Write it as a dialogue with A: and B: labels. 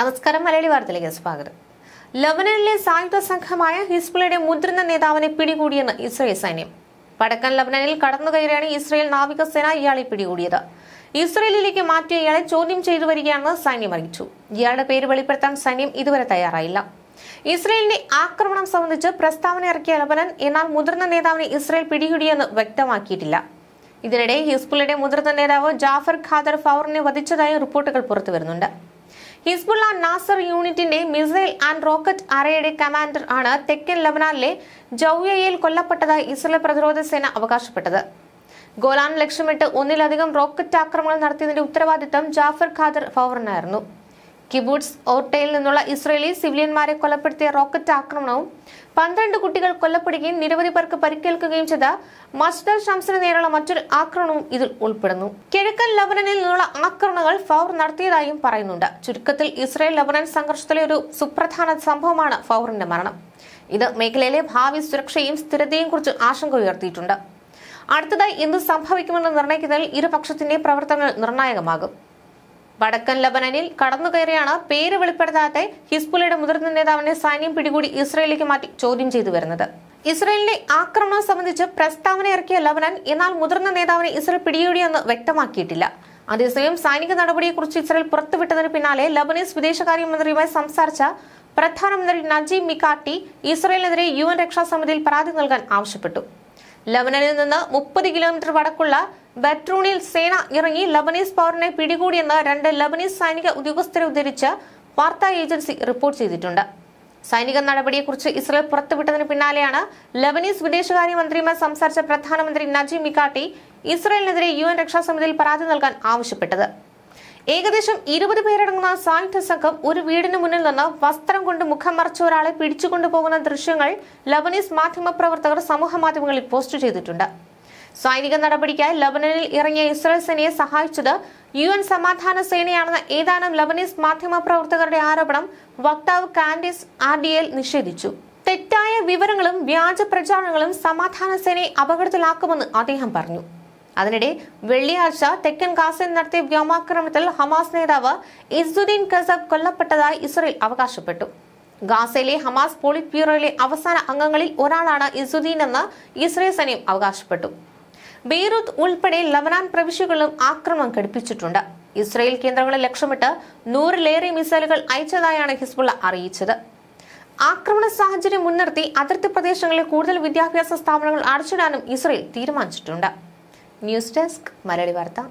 A: നമസ്കാരം മലയാളി വാർത്തയിലേക്ക് സ്വാഗതം ലബനനിലെ സായുധ സംഘമായ ഹിസ്ബുളയുടെ മുതിർന്ന നേതാവിനെ പിടികൂടിയെന്ന് ഇസ്രയേൽ സൈന്യം വടക്കൻ ലബനനിൽ കടന്നു കയറിയാണ് ഇസ്രയേൽ നാവികസേന ഇയാളെ പിടികൂടിയത് ഇസ്രയേലിലേക്ക് മാറ്റിയ ഇയാളെ ചോദ്യം ചെയ്തു വരികയാണെന്ന് സൈന്യം അറിയിച്ചു ഇയാളുടെ പേര് വെളിപ്പെടുത്താൻ സൈന്യം ഇതുവരെ തയ്യാറായില്ല ഇസ്രയേലിന്റെ ആക്രമണം സംബന്ധിച്ച് പ്രസ്താവന ഇറക്കിയ ലബനൻ എന്നാൽ മുതിർന്ന നേതാവിനെ ഇസ്രയേൽ പിടികൂടിയെന്ന് വ്യക്തമാക്കിയിട്ടില്ല ഇതിനിടെ ഹിസ്ബുളയുടെ മുതിർന്ന നേതാവ് ജാഫർ ഖാദർ ഫൗറിനെ വധിച്ചതായി റിപ്പോർട്ടുകൾ പുറത്തുവരുന്നുണ്ട് ഹിസ്ബുള്ള നാസർ യൂണിറ്റിന്റെ മിസൈൽ ആൻഡ് റോക്കറ്റ് അറയുടെ കമാൻഡർ ആണ് തെക്കൻ ലബനാനിലെ ജൌയയിൽ കൊല്ലപ്പെട്ടതായി ഇസ്രേൽ പ്രതിരോധ സേന അവകാശപ്പെട്ടത് ഗോലാൻ ലക്ഷ്യമിട്ട് ഒന്നിലധികം റോക്കറ്റ് ആക്രമണം നടത്തിയതിന്റെ ഉത്തരവാദിത്തം ജാഫർ ഖാദർ ഫൗറിനായിരുന്നു കിബൂട്സ് ഓർട്ടയിൽ നിന്നുള്ള ഇസ്രയേലി സിവിലിയന്മാരെ കൊലപ്പെടുത്തിയ റോക്കറ്റ് ആക്രമണവും പന്ത്രണ്ട് കുട്ടികൾ കൊല്ലപ്പെടുകയും നിരവധി പേർക്ക് പരിക്കേൽക്കുകയും ചെയ്ത മസ്ദർ ഷംസിന് നേരെയുള്ള മറ്റൊരു ആക്രമണവും ഇതിൽ ഉൾപ്പെടുന്നു കിഴക്കൻ ലബനനിൽ നിന്നുള്ള ആക്രമണങ്ങൾ ഫൗർ നടത്തിയതായും പറയുന്നുണ്ട് ചുരുക്കത്തിൽ ഇസ്രയേൽ ലബനൻ സംഘർഷത്തിലെ ഒരു സുപ്രധാന സംഭവമാണ് ഫൗറിന്റെ മരണം ഇത് മേഖലയിലെ ഭാവി സുരക്ഷയും സ്ഥിരതയും കുറിച്ച് ആശങ്ക ഉയർത്തിയിട്ടുണ്ട് അടുത്തതായി എന്ത് സംഭവിക്കുമെന്ന് നിർണ്ണയിക്കുന്നതിൽ ഇരുപക്ഷത്തിന്റെ പ്രവർത്തനങ്ങൾ നിർണായകമാകും വടക്കൻ ലബനനിൽ കടന്നുകയറിയാണ് പേര് വെളിപ്പെടുത്താത്ത ഹിസ്ബുലയുടെ മുതിർന്ന നേതാവിനെ സൈന്യം പിടികൂടി ഇസ്രയേലിലേക്ക് മാറ്റി ചോദ്യം ചെയ്തു വരുന്നത് ഇസ്രയേലിന്റെ ആക്രമണം സംബന്ധിച്ച് പ്രസ്താവന ഇറക്കിയ ലബനൻ എന്നാൽ മുതിർന്ന നേതാവിനെ ഇസ്രയേൽ പിടികൂടിയെന്ന് വ്യക്തമാക്കിയിട്ടില്ല അതേസമയം സൈനിക നടപടിയെക്കുറിച്ച് ഇസ്രയേൽ പുറത്തുവിട്ടതിന് പിന്നാലെ ലബനീസ് വിദേശകാര്യമന്ത്രിയുമായി സംസാരിച്ച പ്രധാനമന്ത്രി നജീബ് മിക്കാട്ടി ഇസ്രയേലിനെതിരെ യു എൻ രക്ഷാസമിതിയിൽ പരാതി നൽകാൻ ആവശ്യപ്പെട്ടു ലബനനിൽ നിന്ന് മുപ്പത് കിലോമീറ്റർ വടക്കുള്ള ബെട്രൂണിൽ സേന ഇറങ്ങി ലബനീസ് പൗരനെ പിടികൂടിയെന്ന് രണ്ട് ലബനീസ് സൈനിക ഉദ്യോഗസ്ഥരെ ഉദ്ധരിച്ച് വാർത്താ ഏജൻസി റിപ്പോർട്ട് ചെയ്തിട്ടുണ്ട് സൈനിക നടപടിയെക്കുറിച്ച് ഇസ്രയേൽ പുറത്തുവിട്ടതിന് പിന്നാലെയാണ് ലബനീസ് വിദേശകാര്യമന്ത്രിയുമായി സംസാരിച്ച പ്രധാനമന്ത്രി നജീം മിക്കാട്ടി ഇസ്രയേലിനെതിരെ യു എൻ രക്ഷാസമിതിയിൽ പരാതി നൽകാൻ ആവശ്യപ്പെട്ടത് ഏകദേശം ഇരുപത് പേരടങ്ങുന്ന സായുധ സംഘം ഒരു വീടിന് മുന്നിൽ നിന്ന് വസ്ത്രം കൊണ്ട് മുഖം മറച്ച ഒരാളെ പിടിച്ചുകൊണ്ടുപോകുന്ന ദൃശ്യങ്ങൾ ലബനീസ് മാധ്യമപ്രവർത്തകർ സമൂഹ മാധ്യമങ്ങളിൽ പോസ്റ്റ് ചെയ്തിട്ടുണ്ട് സൈനിക നടപടിക്കായി ലബനനിൽ ഇറങ്ങിയ ഇസ്രായേൽ സേനയെ സഹായിച്ചത് യു എൻ സമാധാന സേനയാണെന്ന ഏതാനും ലബനീസ് മാധ്യമ പ്രവർത്തകരുടെ ആരോപണം വക്താവ് കാൻഡിസ് ആർ ഡി എൽ നിഷേധിച്ചു തെറ്റായ വിവരങ്ങളും വ്യാജ പ്രചാരണങ്ങളും സമാധാന സേനയെ അപകടത്തിലാക്കുമെന്ന് അദ്ദേഹം പറഞ്ഞു അതിനിടെ വെള്ളിയാഴ്ച തെക്കൻ ഗാസയിൽ നടത്തിയ വ്യോമാക്രമണത്തിൽ ഹമാസ് നേതാവ് ഇസുദ്ദീൻ കസബ് കൊല്ലപ്പെട്ടതായി ഇസ്രയേൽ അവകാശപ്പെട്ടു ഗാസയിലെ ഹമാസ് പോളിറ്റ് ബ്യൂറോയിലെ അവസാന അംഗങ്ങളിൽ ഒരാളാണ് ഇസുദ്ദീൻ എന്ന് ഇസ്രയേൽ സേനയും അവകാശപ്പെട്ടു ബെയ്റൂത്ത് ഉൾപ്പെടെ ലബനാൻ പ്രവിശ്യകളും ആക്രമണം ഘടിപ്പിച്ചിട്ടുണ്ട് ഇസ്രയേൽ കേന്ദ്രങ്ങളെ ലക്ഷ്യമിട്ട് നൂറിലേറെ മിസൈലുകൾ അയച്ചതായാണ് ഹിസ്ബുള്ള അറിയിച്ചത് ആക്രമണ സാഹചര്യം മുൻനിർത്തി അതിർത്തി പ്രദേശങ്ങളിൽ കൂടുതൽ വിദ്യാഭ്യാസ സ്ഥാപനങ്ങൾ അടച്ചിടാനും ഇസ്രയേൽ തീരുമാനിച്ചിട്ടുണ്ട് ന്യൂസ് ഡെസ്ക് മലയാളി വാർത്ത